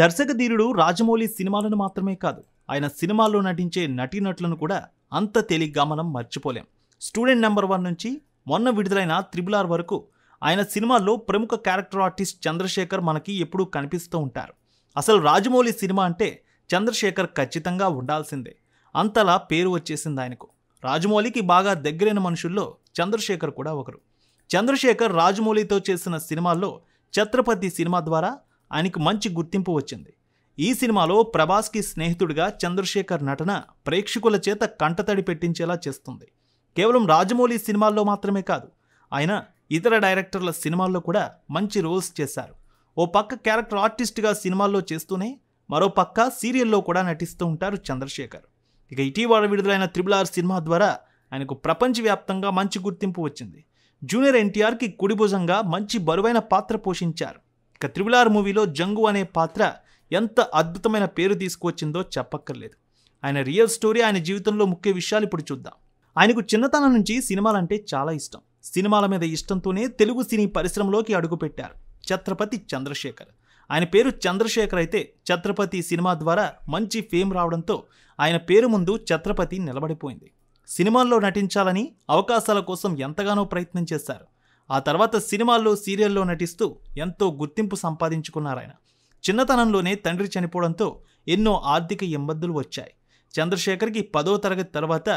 దర్శక ధీరుడు రాజమౌళి సినిమాలను మాత్రమే కాదు ఆయన సినిమాల్లో నటించే నటీనటులను కూడా అంత తేలిగ్గా మనం మర్చిపోలేం స్టూడెంట్ నెంబర్ వన్ నుంచి మొన్న విడుదలైన త్రిబుల్ ఆర్ వరకు ఆయన సినిమాల్లో ప్రముఖ క్యారెక్టర్ ఆర్టిస్ట్ చంద్రశేఖర్ మనకి ఎప్పుడూ కనిపిస్తూ ఉంటారు అసలు రాజమౌళి సినిమా అంటే చంద్రశేఖర్ ఖచ్చితంగా ఉండాల్సిందే అంతలా పేరు వచ్చేసింది ఆయనకు రాజమౌళికి బాగా దగ్గరైన మనుషుల్లో చంద్రశేఖర్ కూడా ఒకరు చంద్రశేఖర్ రాజమౌళితో చేసిన సినిమాల్లో ఛత్రపతి సినిమా ద్వారా ఆయనకు మంచి గుర్తింపు వచ్చింది ఈ సినిమాలో ప్రభాస్కి స్నేహితుడిగా చంద్రశేఖర్ నటన ప్రేక్షకుల చేత కంటతడి పెట్టించేలా చేస్తుంది కేవలం రాజమౌళి సినిమాల్లో మాత్రమే కాదు ఆయన ఇతర డైరెక్టర్ల సినిమాల్లో కూడా మంచి రోల్స్ చేశారు ఓ పక్క క్యారెక్టర్ ఆర్టిస్ట్గా సినిమాల్లో చేస్తూనే మరో పక్క సీరియల్లో కూడా నటిస్తూ ఉంటారు చంద్రశేఖర్ ఇక ఇటీవల విడుదలైన త్రిబుల్ ఆర్ సినిమా ద్వారా ఆయనకు ప్రపంచవ్యాప్తంగా మంచి గుర్తింపు వచ్చింది జూనియర్ ఎన్టీఆర్కి కుడిభుజంగా మంచి బరువైన పాత్ర పోషించారు ఇక త్రిబులార్ మూవీలో జంగు అనే పాత్ర ఎంత అద్భుతమైన పేరు తీసుకువచ్చిందో చెప్పక్కర్లేదు ఆయన రియల్ స్టోరీ ఆయన జీవితంలో ముఖ్య విషయాలు ఇప్పుడు చూద్దాం ఆయనకు చిన్నతనం నుంచి సినిమాలంటే చాలా ఇష్టం సినిమాల మీద ఇష్టంతోనే తెలుగు సినీ పరిశ్రమలోకి అడుగుపెట్టారు ఛత్రపతి చంద్రశేఖర్ ఆయన పేరు చంద్రశేఖర్ అయితే ఛత్రపతి సినిమా ద్వారా మంచి ఫేమ్ రావడంతో ఆయన పేరు ముందు ఛత్రపతి నిలబడిపోయింది సినిమాల్లో నటించాలని అవకాశాల కోసం ఎంతగానో ప్రయత్నం చేశారు ఆ తర్వాత సినిమాల్లో సీరియల్లో నటిస్తూ ఎంతో గుర్తింపు సంపాదించుకున్నారాయన చిన్నతనంలోనే తండ్రి చనిపోవడంతో ఎన్నో ఆర్థిక ఇబ్బందులు వచ్చాయి చంద్రశేఖర్కి పదో తరగతి తర్వాత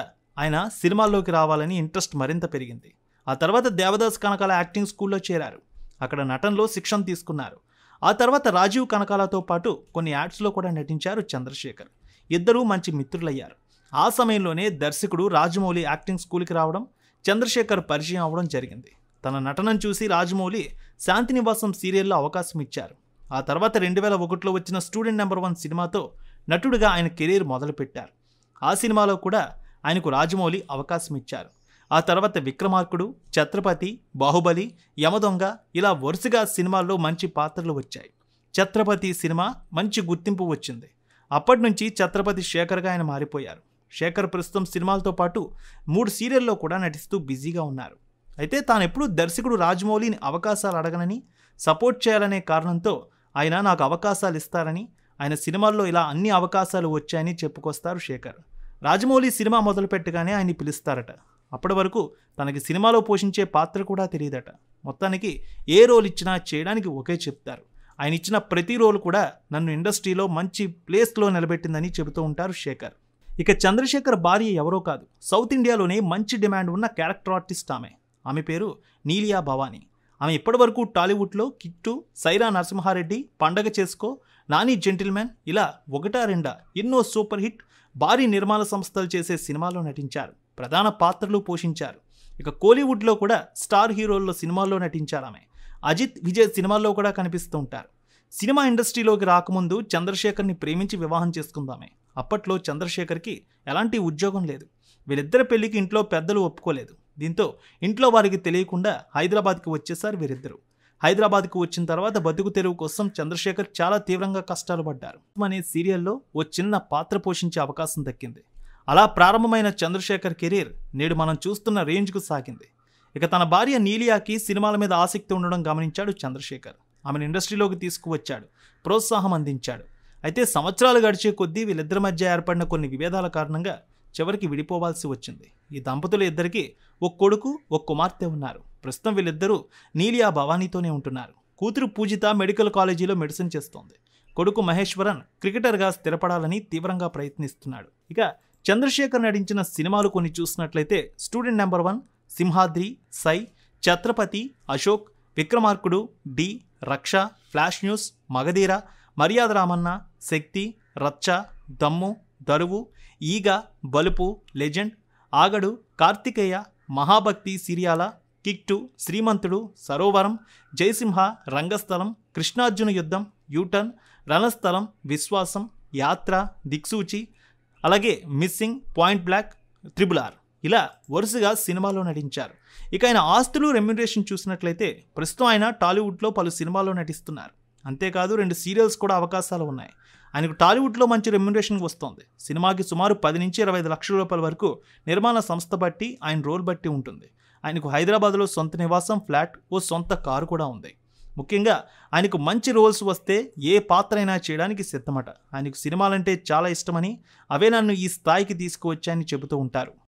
ఆయన సినిమాల్లోకి రావాలని ఇంట్రెస్ట్ మరింత పెరిగింది ఆ తర్వాత దేవదాస్ కనకాల యాక్టింగ్ స్కూల్లో చేరారు అక్కడ నటనలో శిక్షణ తీసుకున్నారు ఆ తర్వాత రాజీవ్ కనకాలతో పాటు కొన్ని యాడ్స్లో కూడా నటించారు చంద్రశేఖర్ ఇద్దరూ మంచి మిత్రులయ్యారు ఆ సమయంలోనే దర్శకుడు రాజమౌళి యాక్టింగ్ స్కూల్కి రావడం చంద్రశేఖర్ పరిచయం అవ్వడం జరిగింది తన నటనను చూసి రాజమౌళి శాంతినివాసం సీరియల్లో అవకాశం ఇచ్చారు ఆ తర్వాత రెండు వేల ఒకటిలో వచ్చిన స్టూడెంట్ నెంబర్ వన్ సినిమాతో నటుడిగా ఆయన కెరీర్ మొదలుపెట్టారు ఆ సినిమాలో కూడా ఆయనకు రాజమౌళి అవకాశం ఇచ్చారు ఆ తర్వాత విక్రమార్కుడు ఛత్రపతి బాహుబలి యమదొంగ ఇలా వరుసగా సినిమాల్లో మంచి పాత్రలు వచ్చాయి ఛత్రపతి సినిమా మంచి గుర్తింపు వచ్చింది అప్పటి నుంచి ఛత్రపతి శేఖర్గా ఆయన మారిపోయారు శేఖర్ ప్రస్తుతం సినిమాలతో పాటు మూడు సీరియల్లో కూడా నటిస్తూ బిజీగా ఉన్నారు అయితే తాను ఎప్పుడూ దర్శకుడు రాజమౌళిని అవకాశాలు అడగనని సపోర్ట్ చేయాలనే కారణంతో ఆయన నాకు అవకాశాలు ఇస్తారని ఆయన సినిమాల్లో ఇలా అన్ని అవకాశాలు వచ్చాయని చెప్పుకొస్తారు శేఖర్ రాజమౌళి సినిమా మొదలుపెట్టగానే ఆయన్ని పిలుస్తారట అప్పటి వరకు తనకి సినిమాలో పోషించే పాత్ర కూడా తెలియదట మొత్తానికి ఏ రోల్ ఇచ్చినా చేయడానికి ఒకే చెప్తారు ఆయన ఇచ్చిన ప్రతి రోల్ కూడా నన్ను ఇండస్ట్రీలో మంచి ప్లేస్లో నిలబెట్టిందని చెబుతూ ఉంటారు శేఖర్ ఇక చంద్రశేఖర్ భార్య ఎవరో కాదు సౌత్ ఇండియాలోనే మంచి డిమాండ్ ఉన్న క్యారెక్టర్ ఆర్టిస్ట్ ఆమె ఆమె పేరు నీలియా భవానీ ఆమె ఇప్పటివరకు టాలీవుడ్లో కిట్టు సైరా నరసింహారెడ్డి పండగ చేసుకో నాని జెంటిల్మెన్ ఇలా ఒకటా రెండా ఎన్నో సూపర్ హిట్ భారీ నిర్మాణ సంస్థలు చేసే సినిమాల్లో నటించారు ప్రధాన పాత్రలు పోషించారు ఇక కోలీవుడ్లో కూడా స్టార్ హీరోల్లో సినిమాల్లో నటించారు ఆమె అజిత్ విజయ్ సినిమాల్లో కూడా కనిపిస్తూ ఉంటారు సినిమా ఇండస్ట్రీలోకి రాకముందు చంద్రశేఖర్ని ప్రేమించి వివాహం చేసుకుందామే అప్పట్లో చంద్రశేఖర్కి ఎలాంటి ఉద్యోగం లేదు వీళ్ళిద్దరి పెళ్లికి ఇంట్లో పెద్దలు ఒప్పుకోలేదు దీంతో ఇంట్లో వారికి తెలియకుండా హైదరాబాద్కి వచ్చేసారు వీరిద్దరు హైదరాబాద్కు వచ్చిన తర్వాత బతుకు తెరువు కోసం చంద్రశేఖర్ చాలా తీవ్రంగా కష్టాలు పడ్డారు అనే సీరియల్లో ఓ చిన్న పాత్ర పోషించే అవకాశం దక్కింది అలా ప్రారంభమైన చంద్రశేఖర్ కెరీర్ నేడు మనం చూస్తున్న రేంజ్కు సాగింది ఇక తన భార్య నీలియాకి సినిమాల మీద ఆసక్తి ఉండడం గమనించాడు చంద్రశేఖర్ ఆమెను ఇండస్ట్రీలోకి తీసుకువచ్చాడు ప్రోత్సాహం అందించాడు అయితే సంవత్సరాలు గడిచే కొద్దీ వీళ్ళిద్దరి మధ్య ఏర్పడిన కొన్ని విభేదాల కారణంగా చివరికి విడిపోవాల్సి వచ్చింది ఈ దంపతులు ఇద్దరికి ఒక కొడుకు ఒక కుమార్తె ఉన్నారు ప్రస్తుతం వీళ్ళిద్దరూ నీలియా భవానీతోనే ఉంటున్నారు కూతురు పూజిత మెడికల్ కాలేజీలో మెడిసిన్ చేస్తోంది కొడుకు మహేశ్వరన్ క్రికెటర్గా స్థిరపడాలని తీవ్రంగా ప్రయత్నిస్తున్నాడు ఇక చంద్రశేఖర్ నటించిన సినిమాలు కొన్ని చూసినట్లయితే student number one Simhadri Sye Chatrapathi Ashok Vikramarkudu Dhee Raksha flash news Magadheera Maryada Ramanna Shakti Racha Dammu Daruvu Eega Balupu legend Aagadu Karthikeya Mahabhakti Siriyala kick two Srimanthudu Sarovaram Jaisimha Rangasthalam Krishnarjuna Yuddham U turn Ranasthalam Viswasam Yatra Diksuchi అలాగే missing point black triple R ఇలా వరుసగా సినిమాలో నటించారు ఇక ఆయన ఆస్తులు రెమ్యునరేషన్ చూసినట్లయితే ప్రస్తుతం ఆయన టాలీవుడ్లో పలు సినిమాల్లో నటిస్తున్నారు అంతేకాదు రెండు సీరియల్స్ కూడా అవకాశాలు ఉన్నాయి ఆయనకు టాలీవుడ్లో మంచి రెమ్యునరేషన్ వస్తోంది సినిమాకి సుమారు పది నుంచి ఇరవై ఐదు లక్షల రూపాయల వరకు నిర్మాణ సంస్థ బట్టి ఆయన రోల్ బట్టి ఉంటుంది ఆయనకు హైదరాబాద్లో సొంత నివాసం ఫ్లాట్ ఓ సొంత కారు కూడా ఉంది ముఖ్యంగా ఆయనకు మంచి రోల్స్ వస్తే ఏ పాత్ర అయినా చేయడానికి సిద్ధమట ఆయనకు సినిమాలంటే చాలా ఇష్టమని అవే నన్ను ఈ స్థాయికి తీసుకువచ్చాయని చెబుతూ ఉంటారు